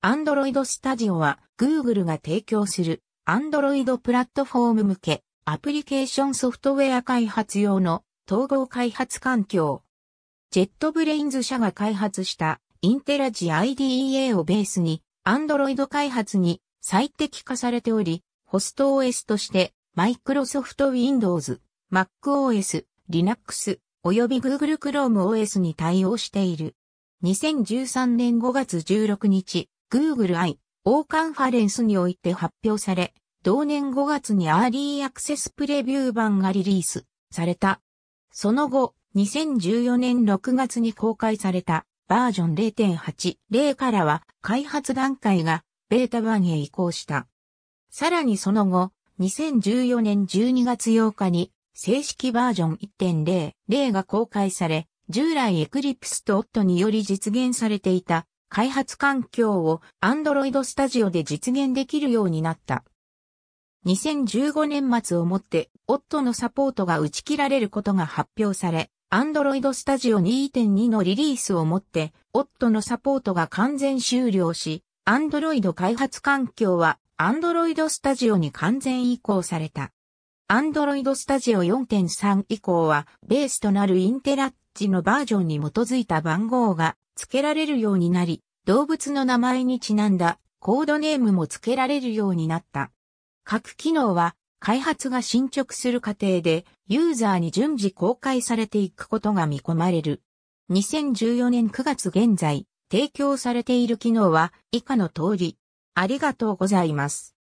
Android Studio は Google が提供する Android プラットフォーム向けアプリケーションソフトウェア開発用の統合開発環境。ジェットブレインズ社が開発したインテラジ IDEA をベースに Android 開発に最適化されており、ホスト OS として Microsoft Windows、MacOS、Linux、および Google Chrome OS に対応している。2013年5月16日、Google I オーカンファレンスにおいて発表され、同年5月にアーリーアクセスプレビュー版がリリースされた。その後、2014年6月に公開されたバージョン0.80からは開発段階がベータ版へ移行した。さらにその後、2014年12月8日に正式バージョン1.0が公開され、従来エクリプスとオットにより実現されていた開発環境を Android Studio で実現できるようになった。2015年末をもって、OTT のサポートが打ち切られることが発表され、Android Studio 2.2のリリースをもって、OTT のサポートが完全終了し、Android 開発環境は Android Studio に完全移行された。Android Studio 4.3以降は、ベースとなるインテラッチのバージョンに基づいた番号が付けられるようになり、動物の名前にちなんだコードネームも付けられるようになった。各機能は開発が進捗する過程でユーザーに順次公開されていくことが見込まれる。2014年9月現在、提供されている機能は以下の通り。ありがとうございます。